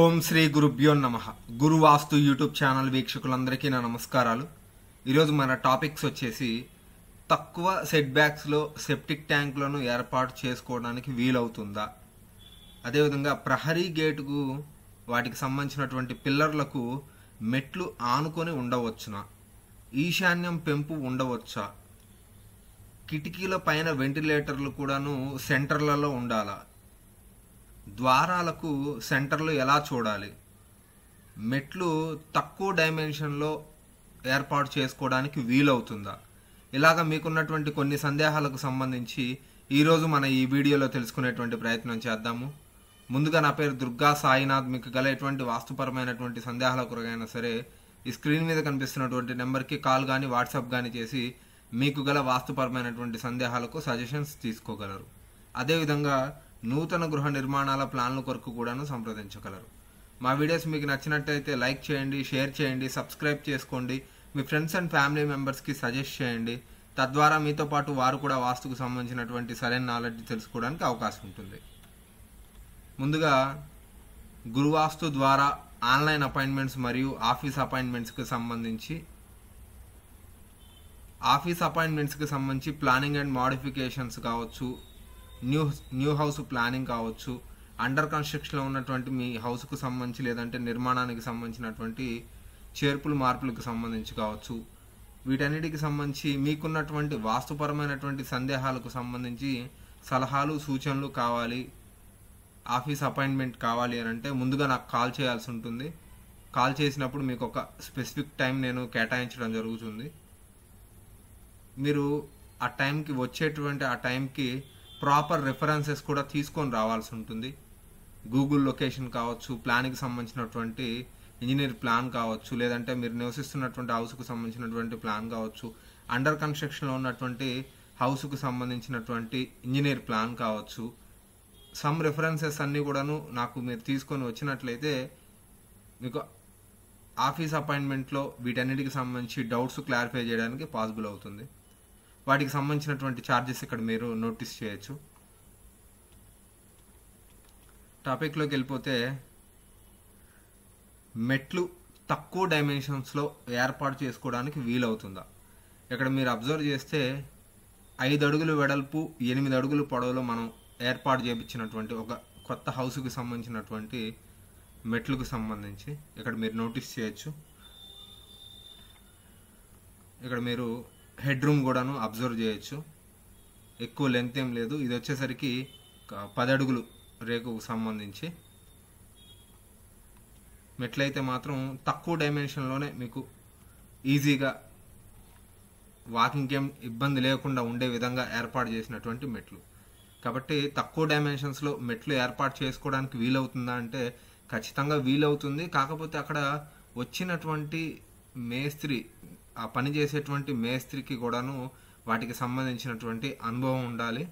ఓం శ్రీ గురుభ్యో నమ గురువాస్తు YouTube channel వీక్షకులందరికీ నా నమస్కారాలు ఈరోజు మన టాపిక్స్ వచ్చేసి తక్కువ సెట్ బ్యాక్స్లో సెప్టిక్ ట్యాంకులను ఏర్పాటు చేసుకోవడానికి వీలవుతుందా అదేవిధంగా ప్రహరీ గేటుకు వాటికి సంబంధించినటువంటి పిల్లర్లకు మెట్లు ఆనుకొని ఉండవచ్చునా ఈశాన్యం పెంపు ఉండవచ్చా కిటికీల పైన వెంటిలేటర్లు కూడాను సెంటర్లలో ఉండాలా ద్వారాలకు సెంటర్లు ఎలా చూడాలి మెట్లు తక్కువ డైమెన్షన్లో ఏర్పాటు చేసుకోవడానికి వీలవుతుందా ఇలాగ మీకున్నటువంటి కొన్ని సందేహాలకు సంబంధించి ఈరోజు మన ఈ వీడియోలో తెలుసుకునేటువంటి ప్రయత్నం చేద్దాము ముందుగా నా పేరు దుర్గా సాయినాథ్ మీకు గల ఎటువంటి వాస్తుపరమైనటువంటి సందేహాల కొరకైనా సరే ఈ స్క్రీన్ మీద కనిపిస్తున్నటువంటి నెంబర్కి కాల్ కానీ వాట్సాప్ కానీ చేసి మీకు గల వాస్తుపరమైనటువంటి సందేహాలకు సజెషన్స్ తీసుకోగలరు అదేవిధంగా నూతన గృహ నిర్మాణాల ప్లాన్ల కొరకు కూడాను సంప్రదించగలరు మా వీడియోస్ మీకు నచ్చినట్టయితే లైక్ చేయండి షేర్ చేయండి సబ్స్క్రైబ్ చేసుకోండి మీ ఫ్రెండ్స్ అండ్ ఫ్యామిలీ మెంబర్స్కి సజెస్ట్ చేయండి తద్వారా మీతో పాటు వారు కూడా వాస్తుకు సంబంధించినటువంటి సరైన నాలెడ్జ్ తెలుసుకోవడానికి అవకాశం ఉంటుంది ముందుగా గురువాస్తు ద్వారా ఆన్లైన్ అపాయింట్మెంట్స్ మరియు ఆఫీస్ అపాయింట్మెంట్స్కి సంబంధించి ఆఫీస్ అపాయింట్మెంట్స్కి సంబంధించి ప్లానింగ్ అండ్ మాడిఫికేషన్స్ కావచ్చు న్యూ న్యూ హౌస్ ప్లానింగ్ కావచ్చు అండర్ కన్స్ట్రక్షన్లో ఉన్నటువంటి మీ హౌస్కు సంబంధించి లేదంటే నిర్మాణానికి సంబంధించినటువంటి చేర్పులు మార్పులకు సంబంధించి కావచ్చు వీటన్నిటికి సంబంధించి మీకున్నటువంటి వాస్తుపరమైనటువంటి సందేహాలకు సంబంధించి సలహాలు సూచనలు కావాలి ఆఫీస్ అపాయింట్మెంట్ కావాలి అని అంటే ముందుగా నాకు కాల్ చేయాల్సి ఉంటుంది కాల్ చేసినప్పుడు మీకు ఒక స్పెసిఫిక్ టైం నేను కేటాయించడం జరుగుతుంది మీరు ఆ టైంకి వచ్చేటువంటి ఆ టైంకి ప్రాపర్ రెఫరెన్సెస్ కూడా తీసుకొని రావాల్సి ఉంటుంది గూగుల్ లొకేషన్ కావచ్చు ప్లాన్కి సంబంధించినటువంటి ఇంజనీర్ ప్లాన్ కావచ్చు లేదంటే మీరు నివసిస్తున్నటువంటి హౌస్కు సంబంధించినటువంటి ప్లాన్ కావచ్చు అండర్ కన్స్ట్రక్షన్లో ఉన్నటువంటి హౌస్కు సంబంధించినటువంటి ఇంజనీర్ ప్లాన్ కావచ్చు సమ్ రెఫరెన్సెస్ అన్నీ కూడాను నాకు మీరు తీసుకొని వచ్చినట్లయితే మీకు ఆఫీస్ అపాయింట్మెంట్లో వీటన్నిటికి సంబంధించి డౌట్స్ క్లారిఫై చేయడానికి పాసిబుల్ అవుతుంది వాటికి సంబంధించినటువంటి ఛార్జెస్ ఇక్కడ మీరు నోటీస్ చేయొచ్చు టాపిక్లోకి వెళ్ళిపోతే మెట్లు తక్కువ డైమెన్షన్స్లో ఏర్పాటు చేసుకోవడానికి వీలవుతుందా ఇక్కడ మీరు అబ్జర్వ్ చేస్తే ఐదు అడుగులు వెడల్పు ఎనిమిది అడుగులు పొడవులో మనం ఏర్పాటు చేయించినటువంటి ఒక కొత్త హౌస్కి సంబంధించినటువంటి మెట్లకు సంబంధించి ఇక్కడ మీరు నోటీస్ చేయొచ్చు ఇక్కడ మీరు హెడ్ రూమ్ కూడాను అబ్జర్వ్ చేయొచ్చు ఎక్కువ లెంత్ ఏం లేదు ఇది వచ్చేసరికి పదడుగులు రేకుకు సంబంధించి మెట్లయితే మాత్రం తక్కువ డైమెన్షన్లోనే మీకు ఈజీగా వాకింగ్కి ఏం ఇబ్బంది లేకుండా ఉండే విధంగా ఏర్పాటు చేసినటువంటి మెట్లు కాబట్టి తక్కువ డైమెన్షన్స్లో మెట్లు ఏర్పాటు చేసుకోవడానికి వీలవుతుందా అంటే ఖచ్చితంగా వీలవుతుంది కాకపోతే అక్కడ వచ్చినటువంటి మేస్త్రి ఆ పని చేసేటువంటి మేస్త్రికి కూడాను వాటికి సంబంధించినటువంటి అనుభవం ఉండాలి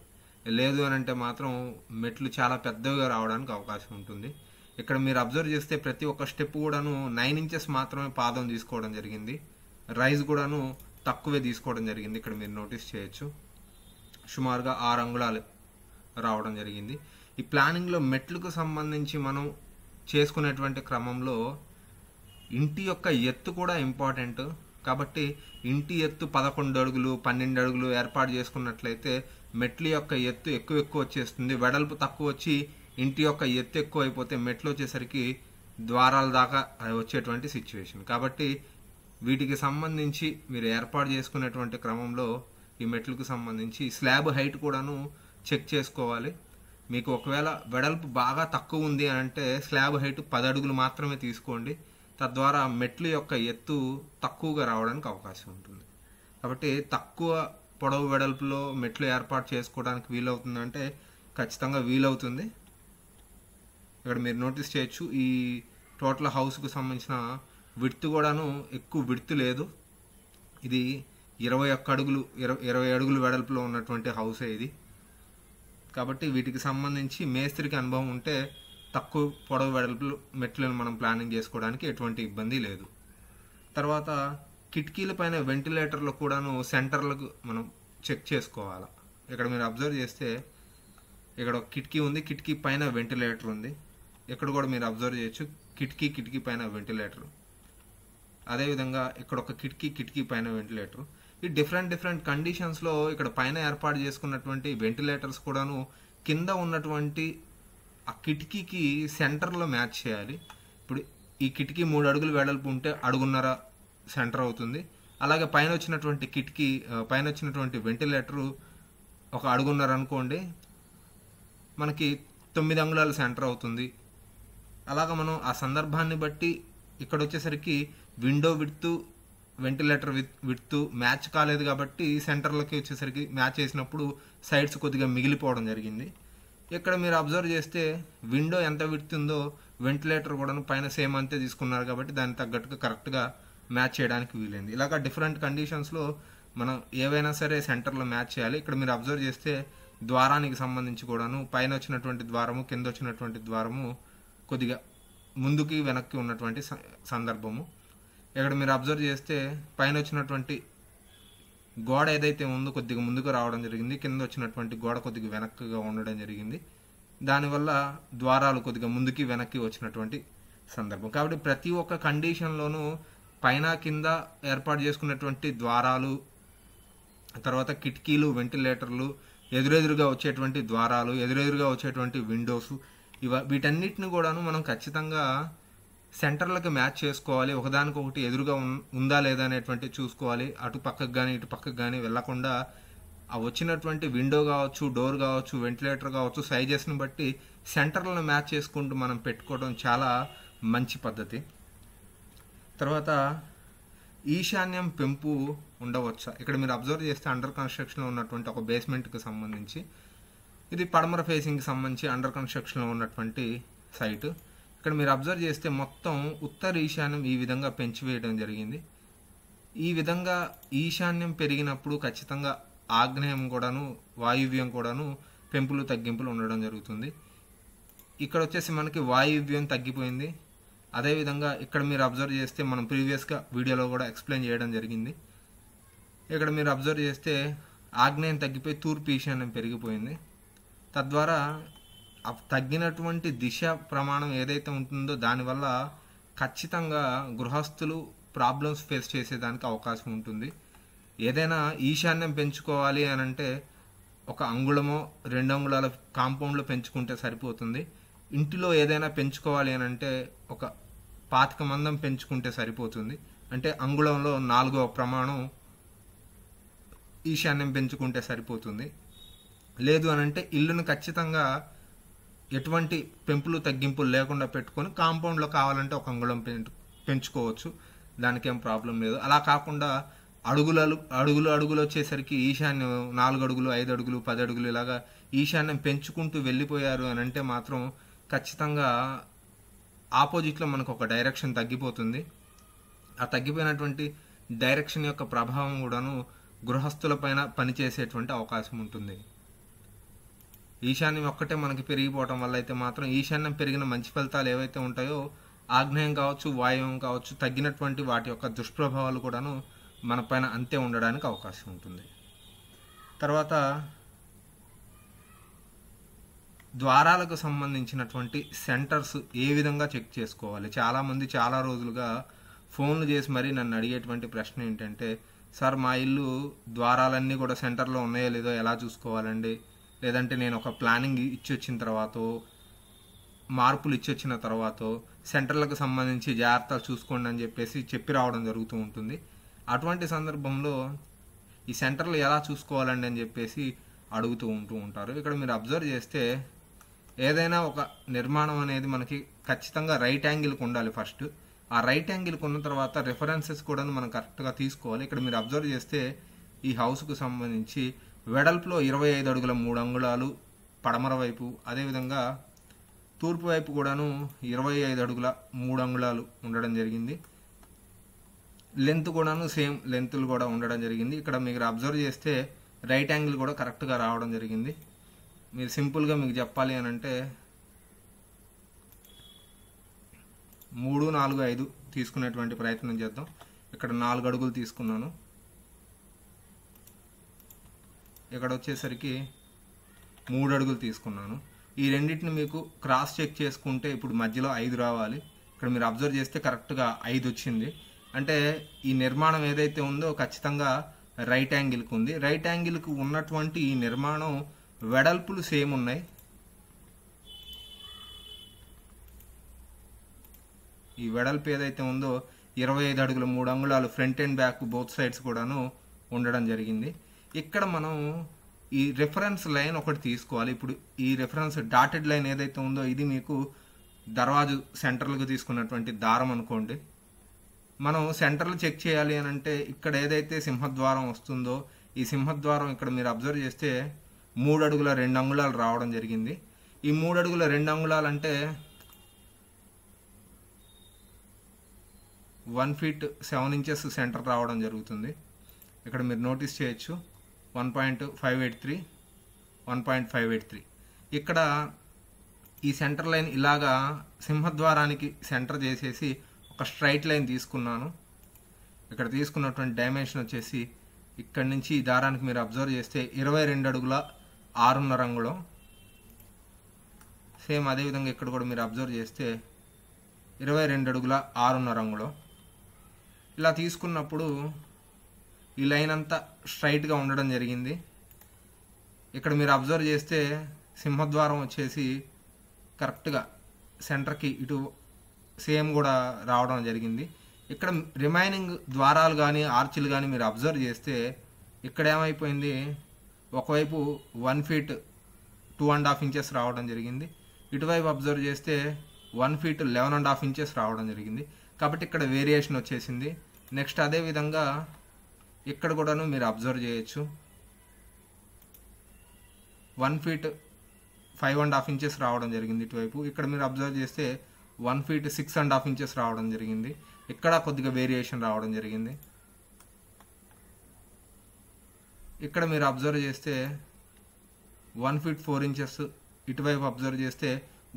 లేదు అని అంటే మాత్రం మెట్లు చాలా పెద్దవిగా రావడానికి అవకాశం ఉంటుంది ఇక్కడ మీరు అబ్జర్వ్ చేస్తే ప్రతి ఒక్క స్టెప్ కూడాను నైన్ ఇంచెస్ మాత్రమే పాదం తీసుకోవడం జరిగింది రైజ్ కూడాను తక్కువే తీసుకోవడం జరిగింది ఇక్కడ మీరు నోటీస్ చేయొచ్చు సుమారుగా ఆరు అంగుళాలు రావడం జరిగింది ఈ ప్లానింగ్లో మెట్లకు సంబంధించి మనం చేసుకునేటువంటి క్రమంలో ఇంటి యొక్క ఎత్తు కూడా ఇంపార్టెంట్ కాబట్టి ఇంటి ఎత్తు పదకొండు అడుగులు పన్నెండు అడుగులు ఏర్పాటు చేసుకున్నట్లయితే మెట్ల యొక్క ఎత్తు ఎక్కువ ఎక్కువ వచ్చేస్తుంది వెడల్పు తక్కువ వచ్చి ఇంటి యొక్క ఎత్తు ఎక్కువ అయిపోతే మెట్లు వచ్చేసరికి ద్వారాల దాకా వచ్చేటువంటి సిచ్యువేషన్ కాబట్టి వీటికి సంబంధించి మీరు ఏర్పాటు చేసుకునేటువంటి క్రమంలో ఈ మెట్లకు సంబంధించి స్లాబ్ హైట్ కూడాను చెక్ చేసుకోవాలి మీకు ఒకవేళ వెడల్పు బాగా తక్కువ ఉంది అని అంటే స్లాబ్ హైట్ పది అడుగులు మాత్రమే తీసుకోండి తద్వారా మెట్లు యొక్క ఎత్తు తక్కువగా రావడానికి అవకాశం ఉంటుంది కాబట్టి తక్కువ పొడవు వెడల్పులో మెట్లు ఏర్పాటు చేసుకోవడానికి వీలవుతుందంటే ఖచ్చితంగా వీలవుతుంది ఇక్కడ మీరు నోటీస్ చేయొచ్చు ఈ టోటల్ హౌస్కు సంబంధించిన విడ్త్ కూడాను ఎక్కువ విడ్త్ లేదు ఇది ఇరవై ఒక్క అడుగులు ఇరవై ఇరవై అడుగులు వెడల్పులో ఉన్నటువంటి హౌసే ఇది కాబట్టి వీటికి సంబంధించి మేస్త్రికి అనుభవం ఉంటే తక్కువ పొడవు వెడల్పులు మెట్లను మనం ప్లానింగ్ చేసుకోవడానికి ఎటువంటి ఇబ్బంది లేదు తర్వాత కిటికీల పైన వెంటిలేటర్లు కూడాను సెంటర్లకు మనం చెక్ చేసుకోవాలి ఇక్కడ మీరు అబ్జర్వ్ చేస్తే ఇక్కడ ఒక కిటికీ ఉంది కిటికీ పైన వెంటిలేటర్ ఉంది ఇక్కడ కూడా మీరు అబ్జర్వ్ చేయొచ్చు కిటికీ కిటికీ పైన వెంటిలేటర్ అదేవిధంగా ఇక్కడ ఒక కిటికీ కిటికీ పైన వెంటిలేటర్ ఈ డిఫరెంట్ డిఫరెంట్ కండిషన్స్లో ఇక్కడ పైన ఏర్పాటు చేసుకున్నటువంటి వెంటిలేటర్స్ కూడాను కింద ఉన్నటువంటి ఆ కిటికీకి సెంటర్లో మ్యాచ్ చేయాలి ఇప్పుడు ఈ కిటికీ మూడు అడుగులు వెడల్పు ఉంటే అడుగున్నర సెంటర్ అవుతుంది అలాగే పైన వచ్చినటువంటి కిటికీ పైన వచ్చినటువంటి వెంటిలేటరు ఒక అడుగున్నర అనుకోండి మనకి తొమ్మిది అంగుళాలు సెంటర్ అవుతుంది అలాగ మనం ఆ సందర్భాన్ని బట్టి ఇక్కడ వచ్చేసరికి విండో విడుతూ వెంటిలేటర్ విడుతూ మ్యాచ్ కాలేదు కాబట్టి సెంటర్లకి వచ్చేసరికి మ్యాచ్ చేసినప్పుడు సైడ్స్ కొద్దిగా మిగిలిపోవడం జరిగింది ఇక్కడ మీరు అబ్జర్వ్ చేస్తే విండో ఎంత విడుతుందో వెంటిలేటర్ కూడా పైన సేమ్ అంతే తీసుకున్నారు కాబట్టి దానికి తగ్గట్టుగా కరెక్ట్గా మ్యాచ్ చేయడానికి వీలైంది ఇలాగ డిఫరెంట్ కండిషన్స్లో మనం ఏవైనా సరే సెంటర్లో మ్యాచ్ చేయాలి ఇక్కడ మీరు అబ్జర్వ్ చేస్తే ద్వారానికి సంబంధించి కూడాను పైన వచ్చినటువంటి ద్వారము కింద వచ్చినటువంటి ద్వారము కొద్దిగా ముందుకి వెనక్కి ఉన్నటువంటి సందర్భము ఇక్కడ మీరు అబ్జర్వ్ చేస్తే పైన వచ్చినటువంటి గోడ ఏదైతే ఉందో కొద్దిగా ముందుకు రావడం జరిగింది కింద వచ్చినటువంటి గోడ కొద్దిగా వెనక్కిగా ఉండడం జరిగింది దానివల్ల ద్వారాలు కొద్దిగా ముందుకి వెనక్కి వచ్చినటువంటి సందర్భం కాబట్టి ప్రతి ఒక్క కండిషన్లోనూ పైన కింద ఏర్పాటు చేసుకున్నటువంటి ద్వారాలు తర్వాత కిటికీలు వెంటిలేటర్లు ఎదురెదురుగా వచ్చేటువంటి ద్వారాలు ఎదురెదురుగా వచ్చేటువంటి విండోస్ ఇవ వీటన్నిటిని కూడాను మనం ఖచ్చితంగా సెంటర్లకు మ్యాచ్ చేసుకోవాలి ఒకదానికొకటి ఎదురుగా ఉందా లేదా అనేటువంటి చూసుకోవాలి అటు పక్కకు కానీ ఇటు పక్కకు కానీ వెళ్లకుండా ఆ వచ్చినటువంటి విండో కావచ్చు డోర్ కావచ్చు వెంటిలేటర్ కావచ్చు సైజెస్ని బట్టి సెంటర్లను మ్యాచ్ చేసుకుంటూ మనం పెట్టుకోవడం చాలా మంచి పద్ధతి తర్వాత ఈశాన్యం పెంపు ఉండవచ్చా ఇక్కడ మీరు అబ్జర్వ్ చేస్తే అండర్ కన్స్ట్రక్షన్లో ఉన్నటువంటి ఒక బేస్మెంట్కి సంబంధించి ఇది పడమర ఫేసింగ్కి సంబంధించి అండర్ కన్స్ట్రక్షన్లో ఉన్నటువంటి సైటు ఇక్కడ మీరు అబ్జర్వ్ చేస్తే మొత్తం ఉత్తర ఈశాన్యం ఈ విధంగా పెంచివేయడం జరిగింది ఈ విధంగా ఈశాన్యం పెరిగినప్పుడు ఖచ్చితంగా ఆగ్నేయం కూడాను వాయువ్యం కూడాను పెంపులు తగ్గింపులు ఉండడం జరుగుతుంది ఇక్కడ వచ్చేసి మనకి వాయువ్యం తగ్గిపోయింది అదేవిధంగా ఇక్కడ మీరు అబ్జర్వ్ చేస్తే మనం ప్రీవియస్గా వీడియోలో కూడా ఎక్స్ప్లెయిన్ చేయడం జరిగింది ఇక్కడ మీరు అబ్జర్వ్ చేస్తే ఆగ్నేయం తగ్గిపోయి తూర్పు ఈశాన్యం పెరిగిపోయింది తద్వారా తగ్గినటువంటి దిశ ప్రమాణం ఏదైతే ఉంటుందో దానివల్ల ఖచ్చితంగా గృహస్థులు ప్రాబ్లమ్స్ ఫేస్ చేసేదానికి అవకాశం ఉంటుంది ఏదైనా ఈశాన్యం పెంచుకోవాలి అని అంటే ఒక అంగుళమో రెండు అంగుళాల కాంపౌండ్లో పెంచుకుంటే సరిపోతుంది ఇంటిలో ఏదైనా పెంచుకోవాలి అని అంటే ఒక పాతిక మందం పెంచుకుంటే సరిపోతుంది అంటే అంగుళంలో నాలుగో ప్రమాణం ఈశాన్యం పెంచుకుంటే సరిపోతుంది లేదు అని అంటే ఇల్లును ఖచ్చితంగా ఎటువంటి పెంపులు తగ్గింపులు లేకుండా పెట్టుకొని కాంపౌండ్లో కావాలంటే ఒక అంగుళం పెంచుకోవచ్చు దానికేం ప్రాబ్లం లేదు అలా కాకుండా అడుగుల అడుగులు అడుగులు వచ్చేసరికి ఈశాన్యం నాలుగు అడుగులు ఐదు అడుగులు పది అడుగులు ఇలాగా ఈశాన్యం పెంచుకుంటూ వెళ్ళిపోయారు అని అంటే మాత్రం ఖచ్చితంగా ఆపోజిట్లో మనకు ఒక డైరెక్షన్ తగ్గిపోతుంది ఆ తగ్గిపోయినటువంటి డైరెక్షన్ యొక్క ప్రభావం కూడాను గృహస్థులపైన పనిచేసేటువంటి అవకాశం ఉంటుంది ఈశాన్యం ఒక్కటే మనకి పెరిగిపోవటం వల్ల అయితే మాత్రం ఈశాన్యం పెరిగిన మంచి ఫలితాలు ఏవైతే ఉంటాయో ఆగ్నేయం కావచ్చు వాయువం కావచ్చు తగ్గినటువంటి వాటి యొక్క దుష్ప్రభావాలు కూడాను మన పైన అంతే ఉండడానికి అవకాశం ఉంటుంది తర్వాత ద్వారాలకు సంబంధించినటువంటి సెంటర్స్ ఏ విధంగా చెక్ చేసుకోవాలి చాలామంది చాలా రోజులుగా ఫోన్లు చేసి మరీ నన్ను అడిగేటువంటి ప్రశ్న ఏంటంటే సార్ మా ఇల్లు ద్వారాలన్నీ కూడా సెంటర్లో ఉన్నాయో లేదో ఎలా చూసుకోవాలండి లేదంటే నేను ఒక ప్లానింగ్ ఇచ్చి వచ్చిన తర్వాత మార్పులు ఇచ్చి వచ్చిన తర్వాత సెంటర్లకు సంబంధించి జాగ్రత్తలు చూసుకోండి అని చెప్పేసి చెప్పి రావడం జరుగుతూ ఉంటుంది అటువంటి సందర్భంలో ఈ సెంటర్లు ఎలా చూసుకోవాలండి అని చెప్పేసి అడుగుతూ ఉంటూ ఉంటారు ఇక్కడ మీరు అబ్జర్వ్ చేస్తే ఏదైనా ఒక నిర్మాణం అనేది మనకి ఖచ్చితంగా రైట్ యాంగిల్కి ఉండాలి ఫస్ట్ ఆ రైట్ యాంగిల్కి ఉన్న తర్వాత రిఫరెన్సెస్ కూడా మనం కరెక్ట్గా తీసుకోవాలి ఇక్కడ మీరు అబ్జర్వ్ చేస్తే ఈ హౌస్కు సంబంధించి వెడల్పులో ఇరవై ఐదు అడుగుల మూడు అంగుళాలు పడమర వైపు అదేవిధంగా తూర్పు వైపు కూడాను ఇరవై ఐదు అడుగుల మూడు అంగుళాలు ఉండడం జరిగింది లెంత్ కూడాను సేమ్ లెంతులు కూడా ఉండడం జరిగింది ఇక్కడ మీరు అబ్జర్వ్ చేస్తే రైట్ యాంగిల్ కూడా కరెక్ట్గా రావడం జరిగింది మీరు సింపుల్గా మీకు చెప్పాలి అని అంటే మూడు నాలుగు ఐదు తీసుకునేటువంటి ప్రయత్నం చేద్దాం ఇక్కడ నాలుగు అడుగులు తీసుకున్నాను ఇక్కడ వచ్చేసరికి మూడు అడుగులు తీసుకున్నాను ఈ రెండింటిని మీకు క్రాస్ చెక్ చేసుకుంటే ఇప్పుడు మధ్యలో ఐదు రావాలి ఇక్కడ మీరు అబ్జర్వ్ చేస్తే కరెక్ట్గా ఐదు వచ్చింది అంటే ఈ నిర్మాణం ఏదైతే ఉందో ఖచ్చితంగా రైట్ యాంగిల్కి ఉంది రైట్ యాంగిల్కి ఉన్నటువంటి ఈ నిర్మాణం వెడల్పులు సేమ్ ఉన్నాయి ఈ వెడల్పు ఏదైతే ఉందో ఇరవై ఐదు అడుగుల మూడు అంగుళాలు front and back both sides కూడాను ఉండడం జరిగింది ఇక్కడ మనం ఈ రెఫరెన్స్ లైన్ ఒకటి తీసుకోవాలి ఇప్పుడు ఈ రెఫరెన్స్ డాటెడ్ లైన్ ఏదైతే ఉందో ఇది మీకు దర్వాజు సెంటర్లకు తీసుకున్నటువంటి దారం అనుకోండి మనం సెంటర్లు చెక్ చేయాలి అని అంటే ఇక్కడ ఏదైతే సింహద్వారం వస్తుందో ఈ సింహద్వారం ఇక్కడ మీరు అబ్జర్వ్ చేస్తే మూడు అడుగుల రెండు అంగుళాలు రావడం జరిగింది ఈ మూడు అడుగుల రెండు అంగుళాలు అంటే one feet seven inches center రావడం జరుగుతుంది ఇక్కడ మీరు నోటీస్ చేయొచ్చు one point five eight three one point five eight three ఇక్కడ ఈ సెంటర్ లైన్ ఇలాగా సింహద్వారానికి సెంటర్ చేసేసి ఒక స్ట్రైట్ లైన్ తీసుకున్నాను ఇక్కడ తీసుకున్నటువంటి డైమెన్షన్ వచ్చేసి ఇక్కడ నుంచి ఈ దారానికి మీరు అబ్జర్వ్ చేస్తే ఇరవై రెండు అడుగుల ఆరున్న రంగులో సేమ్ అదేవిధంగా ఇక్కడ కూడా మీరు అబ్జర్వ్ చేస్తే ఇరవై రెండు అడుగుల ఆరున్న రంగులో ఇలా తీసుకున్నప్పుడు ఈ లైన్ అంతా స్ట్రైట్గా ఉండడం జరిగింది ఇక్కడ మీరు అబ్జర్వ్ చేస్తే సింహద్వారం వచ్చేసి కరెక్ట్గా సెంటర్కి ఇటు సేమ్ కూడా రావడం జరిగింది ఇక్కడ రిమైనింగ్ ద్వారాలు కానీ ఆర్చిలు కానీ మీరు అబ్జర్వ్ చేస్తే ఇక్కడ ఏమైపోయింది ఒకవైపు one feet two and half inches రావడం జరిగింది ఇటువైపు అబ్జర్వ్ చేస్తే one feet eleven and half inches రావడం జరిగింది కాబట్టి ఇక్కడ వేరియేషన్ వచ్చేసింది నెక్స్ట్ అదేవిధంగా ఇక్కడ కూడాను మీరు అబ్జర్వ్ చేయొచ్చు one feet five and half inches రావడం జరిగింది ఇటువైపు ఇక్కడ మీరు అబ్జర్వ్ చేస్తే one feet six and half inches రావడం జరిగింది ఇక్కడ కొద్దిగా వేరియేషన్ రావడం జరిగింది ఇక్కడ మీరు అబ్జర్వ్ చేస్తే వన్ ఫీట్ ఫోర్ ఇంచెస్ ఇటువైపు అబ్జర్వ్ చేస్తే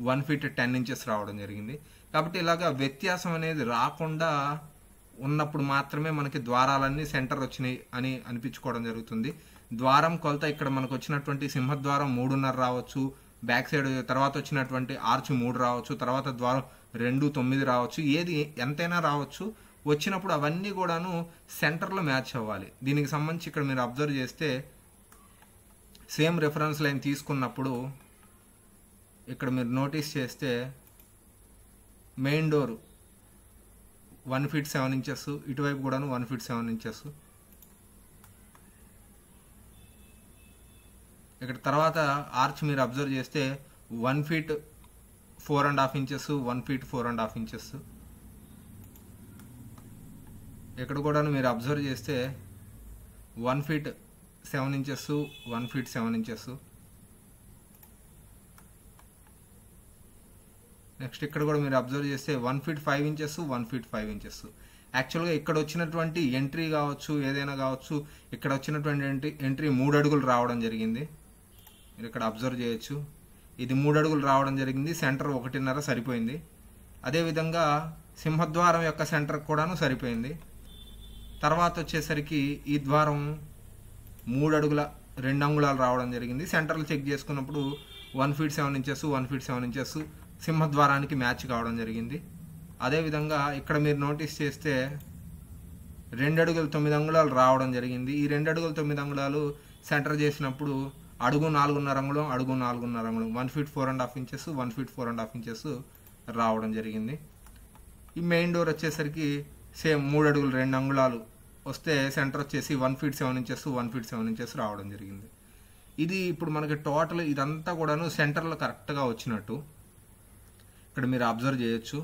వన్ ఫీట్ టెన్ ఇంచెస్ రావడం జరిగింది కాబట్టి ఇలాగా వ్యత్యాసం అనేది రాకుండా ఉన్నప్పుడు మాత్రమే మనకి ద్వారాలన్నీ సెంటర్ వచ్చినాయి అని అనిపించుకోవడం జరుగుతుంది ద్వారం కొలత ఇక్కడ మనకు వచ్చినటువంటి సింహద్వారం మూడున్నర రావచ్చు బ్యాక్ సైడ్ తర్వాత వచ్చినటువంటి ఆర్చ్ మూడు రావచ్చు తర్వాత ద్వారం రెండు తొమ్మిది రావచ్చు ఏది ఎంతైనా రావచ్చు వచ్చినప్పుడు అవన్నీ కూడాను సెంటర్లో మ్యాచ్ అవ్వాలి దీనికి సంబంధించి ఇక్కడ మీరు అబ్జర్వ్ చేస్తే సేమ్ రెఫరెన్స్ లైన్ తీసుకున్నప్పుడు ఇక్కడ మీరు నోటీస్ చేస్తే main door one feet seven inches ఇటువైపు కూడాను వన్ ఫీట్ సెవెన్ ఇంచెస్ ఇక్కడ తర్వాత ఆర్చ్ మీరు అబ్జర్వ్ చేస్తే one feet four and half inches one feet four and half inches ఇక్కడ కూడా మీరు అబ్జర్వ్ చేస్తే one feet seven inches one feet seven inches next ఇక్కడ కూడా మీరు అబ్జర్వ్ చేస్తే one feet five inches one feet five inches యాక్చువల్గా ఇక్కడ వచ్చినటువంటి ఎంట్రీ కావచ్చు ఏదైనా కావచ్చు ఇక్కడ వచ్చినటువంటి ఎంట్రీ ఎంట్రీ మూడు అడుగులు రావడం జరిగింది మీరు ఇక్కడ అబ్జర్వ్ చేయొచ్చు ఇది మూడు అడుగులు రావడం జరిగింది సెంటర్ ఒకటిన్నర సరిపోయింది అదేవిధంగా సింహద్వారం యొక్క సెంటర్ కూడాను సరిపోయింది తర్వాత వచ్చేసరికి ఈ ద్వారం మూడు అడుగుల రెండు అంగుళాలు రావడం జరిగింది సెంటర్లు చెక్ చేసుకున్నప్పుడు one feet seven inches one feet seven inches సింహద్వారానికి మ్యాచ్ కావడం జరిగింది అదేవిధంగా ఇక్కడ మీరు నోటీస్ చేస్తే రెండు అడుగులు తొమ్మిది అంగుళాలు రావడం జరిగింది ఈ రెండు అడుగులు తొమ్మిది అంగుళాలు సెంటర్ చేసినప్పుడు అడుగు నాలుగున్నర అంగుళం అడుగు నాలుగున్నర అంగుళం one feet four and half inches one feet four and half inches రావడం జరిగింది ఈ మెయిన్ డోర్ వచ్చేసరికి సేమ్ మూడు అడుగులు రెండు అంగుళాలు వస్తే సెంటర్ వచ్చేసి one feet seven inches one feet seven inches రావడం జరిగింది ఇది ఇప్పుడు మనకి టోటల్ ఇదంతా కూడాను సెంటర్లో కరెక్ట్గా వచ్చినట్టు ఇక్కడ మీరు అబ్జర్వ్ చేయొచ్చు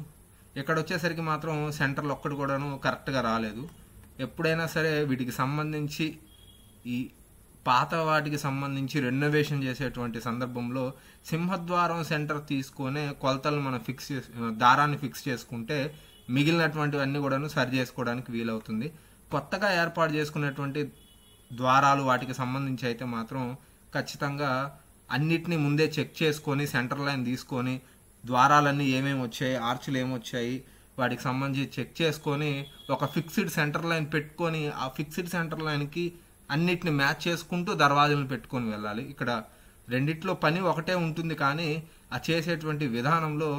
ఇక్కడ వచ్చేసరికి మాత్రం సెంటర్లు ఒక్కటి కూడాను కరెక్ట్గా రాలేదు ఎప్పుడైనా సరే వీటికి సంబంధించి ఈ పాత వాటికి సంబంధించి రెనోవేషన్ చేసేటువంటి సందర్భంలో సింహద్వారం సెంటర్ తీసుకునే కొలతలు మనం ఫిక్స్ దారాన్ని ఫిక్స్ చేసుకుంటే మిగిలినటువంటివన్నీ కూడాను సరి చేసుకోవడానికి వీలవుతుంది కొత్తగా ఏర్పాటు చేసుకునేటువంటి ద్వారాలు వాటికి సంబంధించి అయితే మాత్రం ఖచ్చితంగా అన్నిటినీ ముందే చెక్ చేసుకొని సెంటర్ లైన్ తీసుకొని ద్వారాలన్నీ ఏమేమి వచ్చాయి ఆర్చులు ఏమొచ్చాయి వాటికి సంబంధించి చెక్ చేసుకొని ఒక ఫిక్స్డ్ సెంటర్ లైన్ పెట్టుకొని ఆ ఫిక్స్డ్ సెంటర్ లైన్కి అన్నిటిని మ్యాచ్ చేసుకుంటూ దర్వాజలను పెట్టుకొని వెళ్ళాలి ఇక్కడ రెండిట్లో పని ఒకటే ఉంటుంది కానీ ఆ చేసేటువంటి విధానంలో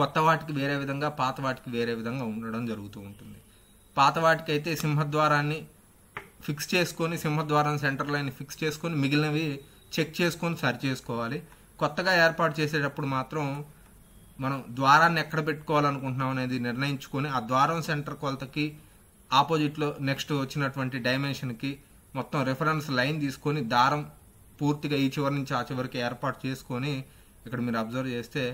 కొత్త వాటికి వేరే విధంగా పాత వాటికి వేరే విధంగా ఉండడం జరుగుతూ ఉంటుంది పాత వాటికి అయితే సింహద్వారాన్ని ఫిక్స్ చేసుకొని సింహద్వారం సెంటర్ లైన్ ఫిక్స్ చేసుకొని మిగిలినవి చెక్ చేసుకొని సరి చేసుకోవాలి కొత్తగా ఏర్పాటు చేసేటప్పుడు మాత్రం మనం ద్వారాన్ని ఎక్కడ పెట్టుకోవాలనుకుంటున్నాం అనేది నిర్ణయించుకొని ఆ ద్వారం సెంటర్ కొలతకి ఆపోజిట్లో నెక్స్ట్ వచ్చినటువంటి డైమెన్షన్కి మొత్తం రెఫరెన్స్ లైన్ తీసుకొని దారం పూర్తిగా ఈ చివరి నుంచి ఆ చివరికి ఏర్పాటు చేసుకొని ఇక్కడ మీరు అబ్జర్వ్ చేస్తే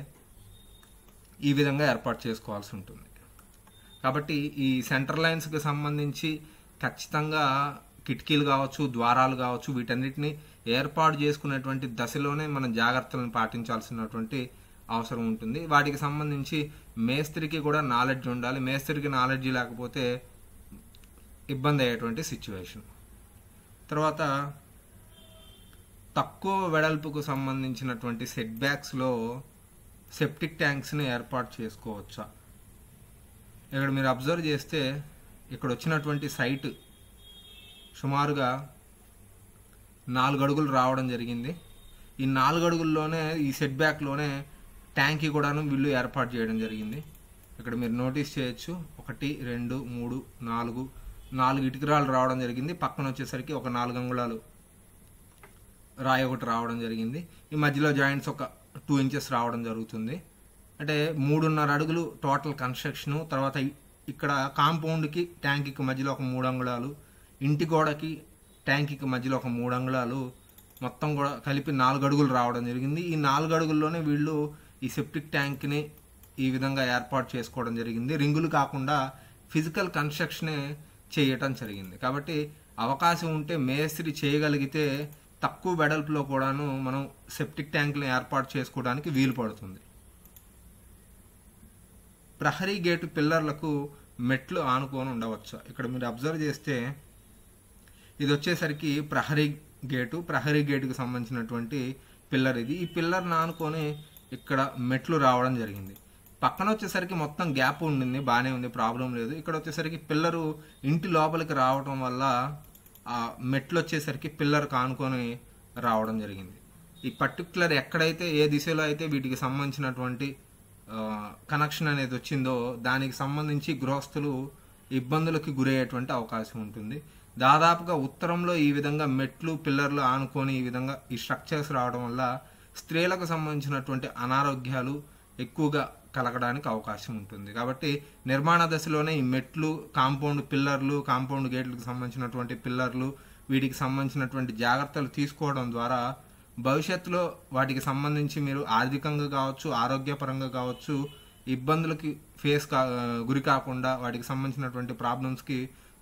ఈ విధంగా ఏర్పాటు చేసుకోవాల్సి ఉంటుంది కాబట్టి ఈ సెంటర్ లైన్స్కి సంబంధించి ఖచ్చితంగా కిటికీలు కావచ్చు ద్వారాలు కావచ్చు వీటన్నిటిని ఏర్పాటు చేసుకున్నటువంటి దశలోనే మనం జాగ్రత్తలను పాటించాల్సినటువంటి అవసరం ఉంటుంది వాటికి సంబంధించి మేస్త్రికి కూడా నాలెడ్జ్ ఉండాలి మేస్త్రికి నాలెడ్జ్ లేకపోతే ఇబ్బంది అయ్యేటువంటి సిచ్యువేషన్ తర్వాత తక్కువ వెడల్పుకు సంబంధించినటువంటి సెట్ బ్యాక్స్లో సెప్టిక్ ట్యాంక్స్ని ఏర్పాటు చేసుకోవచ్చా ఇక్కడ మీరు అబ్జర్వ్ చేస్తే ఇక్కడ వచ్చినటువంటి సైట్ సుమారుగా నాలుగు అడుగులు రావడం జరిగింది ఈ నాలుగు అడుగుల్లోనే ఈ సెట్ బ్యాక్లోనే ట్యాంకీ కూడాను వీళ్ళు ఏర్పాటు చేయడం జరిగింది ఇక్కడ మీరు నోటీస్ చేయొచ్చు ఒకటి రెండు మూడు నాలుగు నాలుగు ఇటుకరాలు రావడం జరిగింది పక్కన వచ్చేసరికి ఒక నాలుగు అంగుళాలు రాయి ఒకటి రావడం జరిగింది ఈ మధ్యలో జాయింట్స్ ఒక టూ ఇంచెస్ రావడం జరుగుతుంది అంటే మూడున్నర అడుగులు టోటల్ కన్స్ట్రక్షను తర్వాత ఇక్కడ కాంపౌండ్కి ట్యాంక్కి మధ్యలో ఒక మూడు అంగుళాలు ఇంటి గోడకి ట్యాంక్కి మధ్యలో ఒక మూడు అంగుళాలు మొత్తం కూడా కలిపి నాలుగు అడుగులు రావడం జరిగింది ఈ నాలుగు అడుగుల్లోనే వీళ్ళు ఈ సెప్టిక్ ట్యాంక్ని ఈ విధంగా ఏర్పాటు చేసుకోవడం జరిగింది రింగులు కాకుండా ఫిజికల్ కన్స్ట్రక్షనే చేయటం జరిగింది కాబట్టి అవకాశం ఉంటే మేస్త్రి చేయగలిగితే తక్కువ వెడల్పులో కూడాను మనం సెప్టిక్ ట్యాంకులను ఏర్పాటు చేసుకోవడానికి వీలు పడుతుంది ప్రహరీ గేటు పిల్లర్లకు మెట్లు ఆనుకొని ఉండవచ్చు ఇక్కడ మీరు అబ్జర్వ్ చేస్తే ఇది వచ్చేసరికి ప్రహరీ గేటు ప్రహరీ గేటుకు సంబంధించినటువంటి పిల్లర్ ఇది ఈ పిల్లర్ నానుకొని ఇక్కడ మెట్లు రావడం జరిగింది పక్కన వచ్చేసరికి మొత్తం గ్యాప్ ఉండింది బాగానే ఉంది ప్రాబ్లం లేదు ఇక్కడ వచ్చేసరికి పిల్లరు ఇంటి లోపలికి రావడం వల్ల ఆ మెట్లు వచ్చేసరికి పిల్లర్ కానుకొని రావడం జరిగింది ఈ పర్టికులర్ ఎక్కడైతే ఏ దిశలో అయితే వీటికి సంబంధించినటువంటి కనెక్షన్ అనేది వచ్చిందో దానికి సంబంధించి గృహస్థులు ఇబ్బందులకు గురయ్యేటువంటి అవకాశం ఉంటుంది దాదాపుగా ఉత్తరంలో ఈ విధంగా మెట్లు పిల్లర్లు ఆనుకొని ఈ విధంగా ఈ స్ట్రక్చర్స్ రావడం వల్ల స్త్రీలకు సంబంధించినటువంటి అనారోగ్యాలు ఎక్కువగా కలగడానికి అవకాశం ఉంటుంది కాబట్టి నిర్మాణ దశలోనే ఈ మెట్లు కాంపౌండ్ పిల్లర్లు కాంపౌండ్ గేట్లకు సంబంధించినటువంటి పిల్లర్లు వీటికి సంబంధించినటువంటి జాగ్రత్తలు తీసుకోవడం ద్వారా భవిష్యత్తులో వాటికి సంబంధించి మీరు ఆర్థికంగా కావచ్చు ఆరోగ్యపరంగా కావచ్చు ఇబ్బందులకి ఫేస్ కా గురి కాకుండా వాటికి సంబంధించినటువంటి ప్రాబ్లమ్స్కి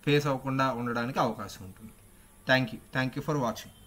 ఫేస్ అవ్వకుండా ఉండడానికి అవకాశం ఉంటుంది thank you thank you for watching